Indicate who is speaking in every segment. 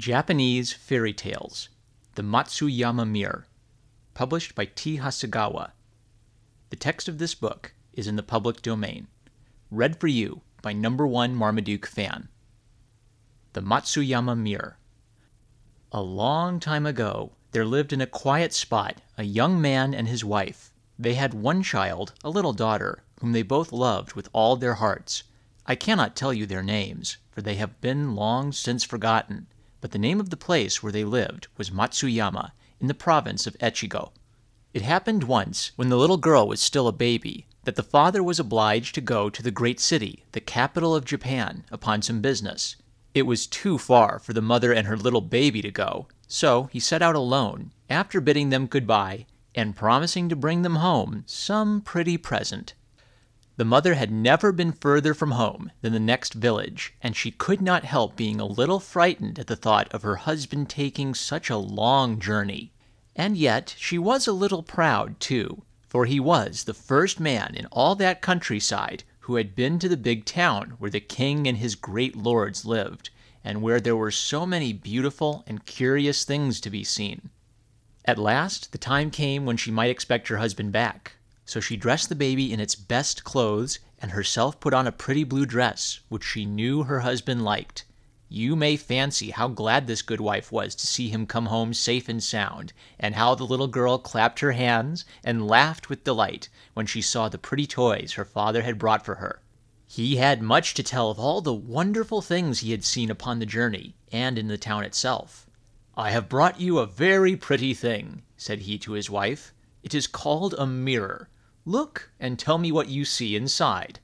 Speaker 1: Japanese Fairy Tales, The Matsuyama Mirror, published by T. Hasegawa. The text of this book is in the public domain, read for you by number one Marmaduke fan. The Matsuyama Mirror. A long time ago, there lived in a quiet spot a young man and his wife. They had one child, a little daughter, whom they both loved with all their hearts. I cannot tell you their names, for they have been long since forgotten but the name of the place where they lived was Matsuyama in the province of Echigo. It happened once, when the little girl was still a baby, that the father was obliged to go to the great city, the capital of Japan, upon some business. It was too far for the mother and her little baby to go, so he set out alone, after bidding them good-bye and promising to bring them home some pretty present. The mother had never been further from home than the next village, and she could not help being a little frightened at the thought of her husband taking such a long journey. And yet she was a little proud, too, for he was the first man in all that countryside who had been to the big town where the king and his great lords lived, and where there were so many beautiful and curious things to be seen. At last the time came when she might expect her husband back. So she dressed the baby in its best clothes and herself put on a pretty blue dress, which she knew her husband liked. You may fancy how glad this good wife was to see him come home safe and sound, and how the little girl clapped her hands and laughed with delight when she saw the pretty toys her father had brought for her. He had much to tell of all the wonderful things he had seen upon the journey and in the town itself. I have brought you a very pretty thing, said he to his wife. It is called a mirror, Look and tell me what you see inside.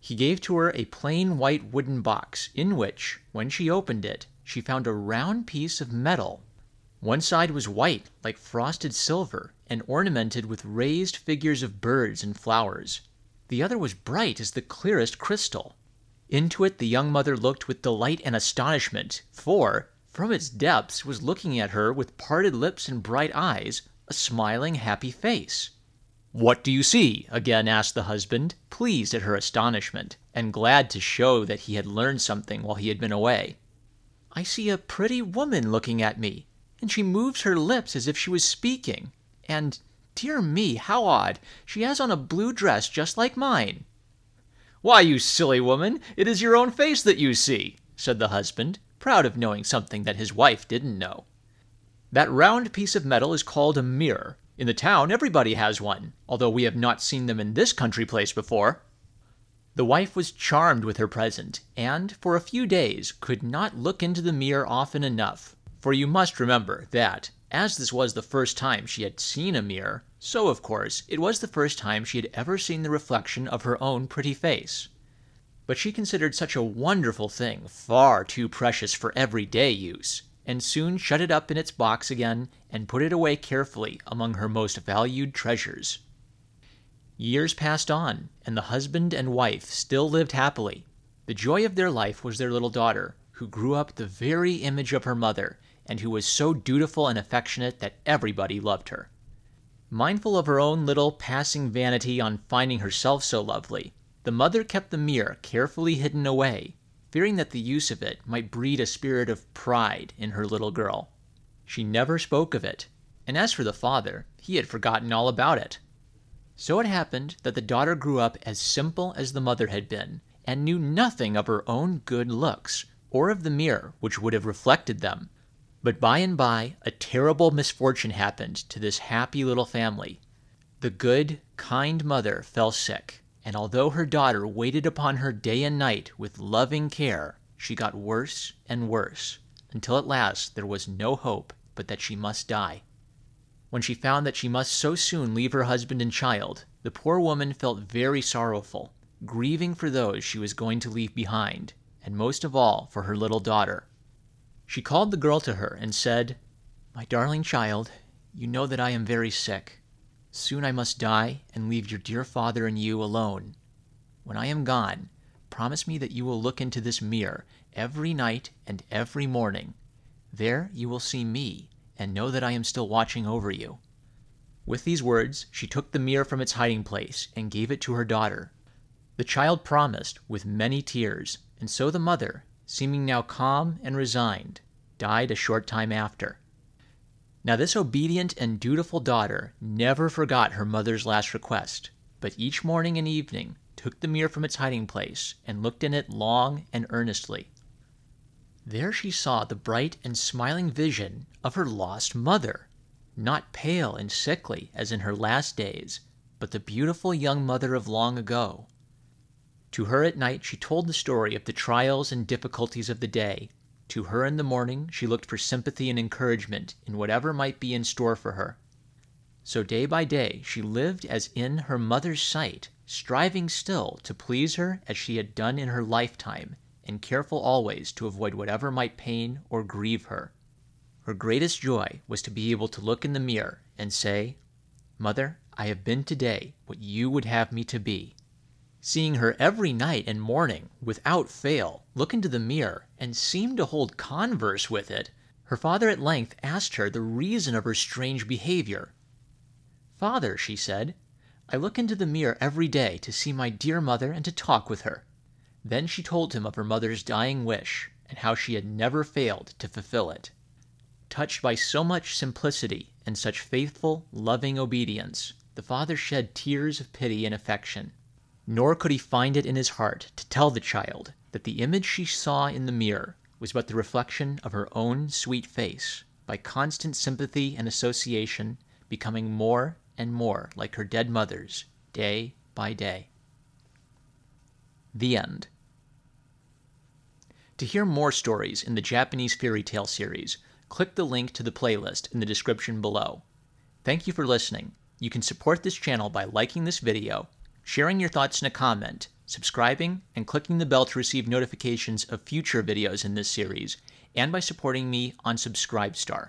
Speaker 1: He gave to her a plain white wooden box, in which, when she opened it, she found a round piece of metal. One side was white, like frosted silver, and ornamented with raised figures of birds and flowers. The other was bright as the clearest crystal. Into it the young mother looked with delight and astonishment, for, from its depths, was looking at her with parted lips and bright eyes, a smiling, happy face. What do you see? again asked the husband, pleased at her astonishment, and glad to show that he had learned something while he had been away. I see a pretty woman looking at me, and she moves her lips as if she was speaking, and, dear me, how odd, she has on a blue dress just like mine. Why, you silly woman, it is your own face that you see, said the husband, proud of knowing something that his wife didn't know. That round piece of metal is called a mirror, in the town, everybody has one, although we have not seen them in this country place before. The wife was charmed with her present, and for a few days could not look into the mirror often enough. For you must remember that, as this was the first time she had seen a mirror, so of course it was the first time she had ever seen the reflection of her own pretty face. But she considered such a wonderful thing far too precious for everyday use, and soon shut it up in its box again and put it away carefully among her most valued treasures. Years passed on, and the husband and wife still lived happily. The joy of their life was their little daughter, who grew up the very image of her mother, and who was so dutiful and affectionate that everybody loved her. Mindful of her own little passing vanity on finding herself so lovely, the mother kept the mirror carefully hidden away, fearing that the use of it might breed a spirit of pride in her little girl. She never spoke of it, and as for the father, he had forgotten all about it. So it happened that the daughter grew up as simple as the mother had been, and knew nothing of her own good looks, or of the mirror which would have reflected them. But by and by, a terrible misfortune happened to this happy little family. The good, kind mother fell sick, and although her daughter waited upon her day and night with loving care, she got worse and worse, until at last there was no hope but that she must die. When she found that she must so soon leave her husband and child, the poor woman felt very sorrowful, grieving for those she was going to leave behind, and most of all for her little daughter. She called the girl to her and said, My darling child, you know that I am very sick. Soon I must die and leave your dear father and you alone. When I am gone, promise me that you will look into this mirror every night and every morning. There you will see me, and know that I am still watching over you. With these words, she took the mirror from its hiding place and gave it to her daughter. The child promised with many tears, and so the mother, seeming now calm and resigned, died a short time after. Now, this obedient and dutiful daughter never forgot her mother's last request, but each morning and evening took the mirror from its hiding place and looked in it long and earnestly. There she saw the bright and smiling vision of her lost mother, not pale and sickly as in her last days, but the beautiful young mother of long ago. To her at night she told the story of the trials and difficulties of the day, to her in the morning she looked for sympathy and encouragement in whatever might be in store for her. So day by day she lived as in her mother's sight, striving still to please her as she had done in her lifetime, and careful always to avoid whatever might pain or grieve her. Her greatest joy was to be able to look in the mirror and say, "Mother, I have been to day what you would have me to be seeing her every night and morning, without fail, look into the mirror, and seem to hold converse with it, her father at length asked her the reason of her strange behaviour. "Father," she said, "I look into the mirror every day to see my dear mother and to talk with her." Then she told him of her mother's dying wish, and how she had never failed to fulfil it. Touched by so much simplicity and such faithful, loving obedience, the father shed tears of pity and affection nor could he find it in his heart to tell the child that the image she saw in the mirror was but the reflection of her own sweet face, by constant sympathy and association becoming more and more like her dead mother's day by day. The End To hear more stories in the Japanese fairy tale series, click the link to the playlist in the description below. Thank you for listening. You can support this channel by liking this video sharing your thoughts in a comment, subscribing, and clicking the bell to receive notifications of future videos in this series, and by supporting me on Subscribestar.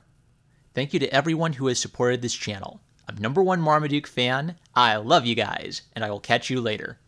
Speaker 1: Thank you to everyone who has supported this channel. I'm number one Marmaduke fan. I love you guys, and I will catch you later.